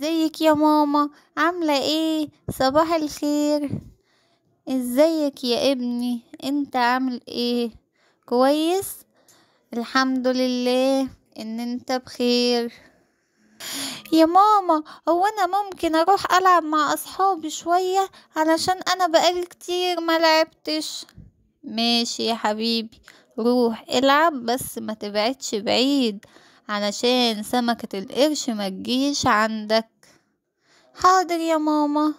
ازيك يا ماما عاملة ايه صباح الخير ازيك يا ابني انت عامل ايه كويس الحمد لله ان انت بخير يا ماما هو انا ممكن اروح العب مع اصحابي شوية علشان انا بقالي كتير ما لعبتش ماشي يا حبيبي روح العب بس ما تبعدش بعيد علشان سمكة القرش ما تجيش عندك حاضر يا ماما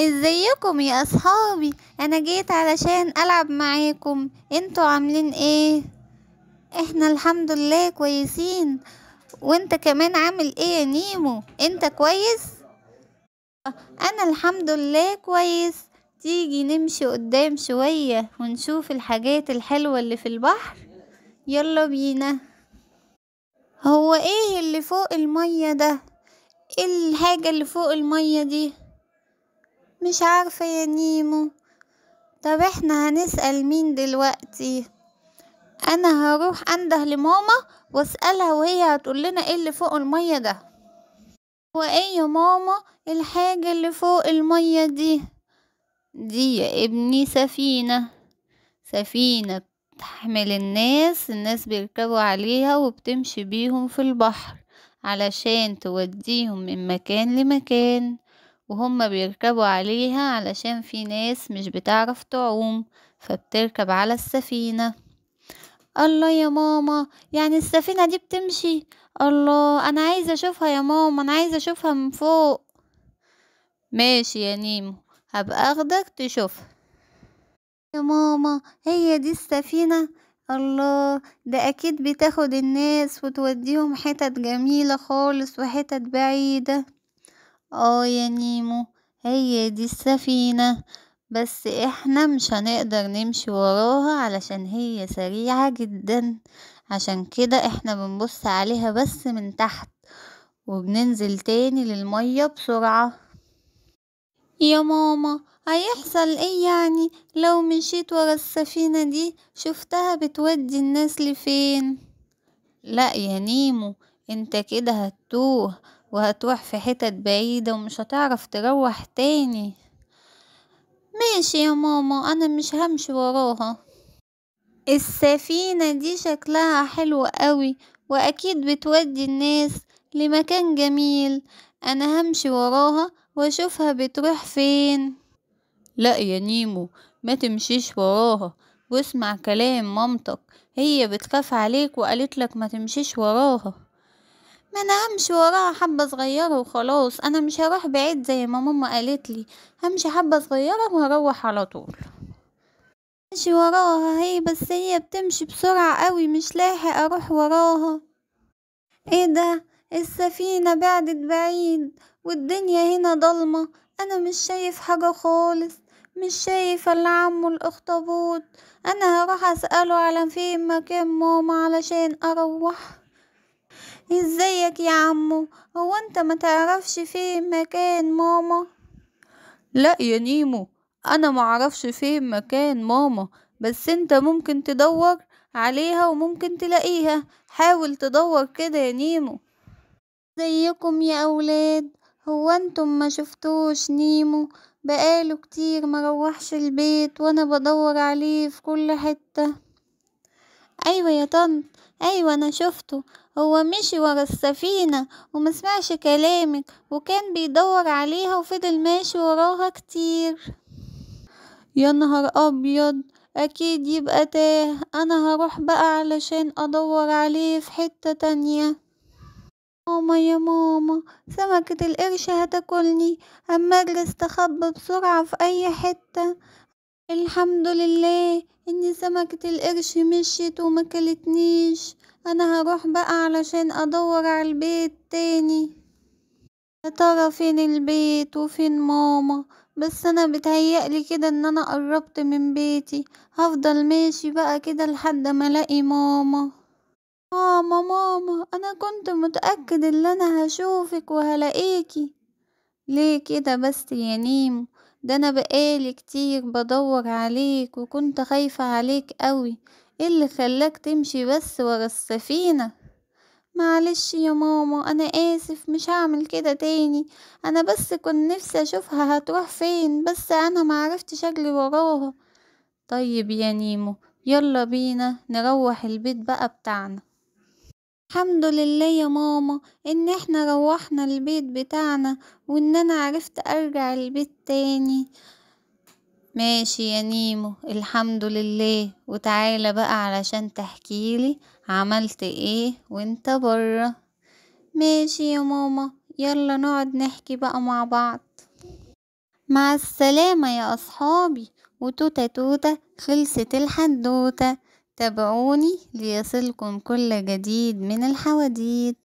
ازيكم يا اصحابي انا جيت علشان العب معاكم انتوا عاملين ايه احنا الحمد لله كويسين وانت كمان عامل ايه يا نيمو انت كويس انا الحمد لله كويس تيجي نمشي قدام شوية ونشوف الحاجات الحلوة اللي في البحر يلا بينا هو ايه اللي فوق المية ده ايه الحاجة اللي فوق المية دي مش عارفة يا نيمو طب احنا هنسأل مين دلوقتي انا هروح انده لماما واسألها وهي هتقول لنا ايه اللي فوق المية ده وايه يا ماما الحاجة اللي فوق المية دي دي يا ابني سفينة سفينة بتحمل الناس الناس بيركبوا عليها وبتمشي بيهم في البحر علشان توديهم من مكان لمكان وهم بيركبوا عليها علشان في ناس مش بتعرف تعوم فبتركب على السفينة الله يا ماما يعني السفينة دي بتمشي الله أنا عايزة أشوفها يا ماما أنا عايزة أشوفها من فوق ماشي يا نيمو هبقى أخدك تشوفها يا ماما هي دي السفينة الله ده اكيد بتاخد الناس وتوديهم حتت جميلة خالص وحتت بعيدة اه يا نيمو هي دي السفينة بس احنا مش هنقدر نمشي وراها علشان هي سريعة جدا عشان كده احنا بنبص عليها بس من تحت وبننزل تاني للمية بسرعة يا ماما هيحصل ايه يعني لو مشيت ورا السفينة دي شفتها بتودي الناس لفين لا يا نيمو انت كده هتتوه وهتروح في حتت بعيدة ومش هتعرف تروح تاني ماشي يا ماما انا مش همشي وراها السفينة دي شكلها حلو قوي واكيد بتودي الناس لمكان جميل انا همشي وراها واشوفها بتروح فين لا يا نيمو ما تمشيش وراها واسمع كلام مامتك هي بتخاف عليك وقالت لك ما تمشيش وراها ما انا همشي وراها حبة صغيرة وخلاص انا مش هروح بعيد زي ما ماما قالت لي همشي حبة صغيرة وهروح على طول ماشي وراها هي بس هي بتمشي بسرعة قوي مش لاحق اروح وراها ايه ده السفينة بعدت بعيد والدنيا هنا ضلمة انا مش شايف حاجة خالص مش شايف الا عمو الاخطبوط انا هروح اساله على فين مكان ماما علشان اروح ازيك يا عمو هو انت ما تعرفش فين مكان ماما لا يا نيمو انا ما اعرفش فين مكان ماما بس انت ممكن تدور عليها وممكن تلاقيها حاول تدور كده يا نيمو زيكم يا اولاد هو انتم ما شفتوش نيمو بقاله كتير مروحش البيت وانا بدور عليه في كل حتة ايوه يا طنط ايوه انا شفته هو مشي ورا السفينة ومسمعش كلامك وكان بيدور عليها وفضل ماشي وراها كتير يا نهار ابيض اكيد يبقى تاه انا هروح بقى علشان ادور عليه في حتة تانية ماما يا ماما سمكة القرش هتاكلني أما استخبى بسرعة في أي حتة الحمد لله إن سمكة القرش مشيت ومكلتنيش أنا هروح بقى علشان أدور على البيت تاني يا ترى فين البيت وفين ماما بس أنا بتهيألي كده إن أنا قربت من بيتي هفضل ماشي بقى كده لحد ما ألاقي ماما ماما ماما أنا كنت متأكد إن أنا هشوفك وهلاقيكي ليه كده بس يا نيمو؟ ده أنا بقالي كتير بدور عليك وكنت خايفة عليك أوي، إيه اللي خلاك تمشي بس ورا السفينة؟ معلش يا ماما أنا آسف مش هعمل كده تاني، أنا بس كنت نفسي أشوفها هتروح فين بس أنا معرفتش أجري وراها، طيب يا نيمو يلا بينا نروح البيت بقى بتاعنا. الحمد لله يا ماما ان احنا روحنا البيت بتاعنا وان انا عرفت ارجع البيت تاني ماشي يا نيمو الحمد لله وتعالى بقى علشان تحكيلي عملت ايه وانت بره ماشي يا ماما يلا نقعد نحكي بقى مع بعض مع السلامة يا أصحابي وتوتة توتة خلصت الحدوتة تابعوني ليصلكم كل جديد من الحواديت